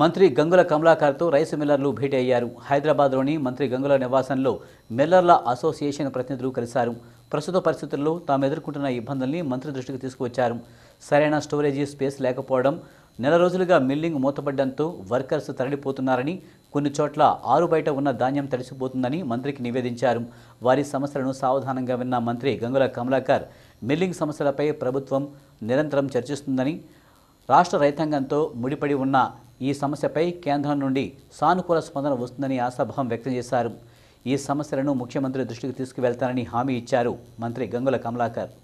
మంత్రి గంగుల కమలాకర్తో రైస్ మిల్లర్లు భేటీ అయ్యారు హైదరాబాద్లోని మంత్రి గంగుల నివాసంలో మిల్లర్ల అసోసియేషన్ ప్రతినిధులు కలిశారు ప్రస్తుత పరిస్థితుల్లో తాము ఎదుర్కొంటున్న ఇబ్బందుల్ని మంత్రి దృష్టికి తీసుకువచ్చారు సరైన స్టోరేజీ స్పేస్ లేకపోవడం నెల రోజులుగా మిల్లింగ్ మూతపడడంతో వర్కర్స్ తరలిపోతున్నారని కొన్ని చోట్ల ఆరు బయట ఉన్న ధాన్యం తడిసిపోతుందని మంత్రికి నివేదించారు వారి సమస్యలను సావధానంగా విన్న మంత్రి గంగుల కమలాకర్ మిల్లింగ్ సమస్యలపై ప్రభుత్వం నిరంతరం చర్చిస్తుందని రాష్ట్ర రైతాంగంతో ముడిపడి ఉన్న ఈ సమస్యపై కేంద్రం నుండి సానుకూల స్పందన వస్తుందని ఆశాభావం వ్యక్తం చేశారు ఈ సమస్యలను ముఖ్యమంత్రి దృష్టికి తీసుకువెళ్తానని హామీ ఇచ్చారు మంత్రి గంగుల కమలాకర్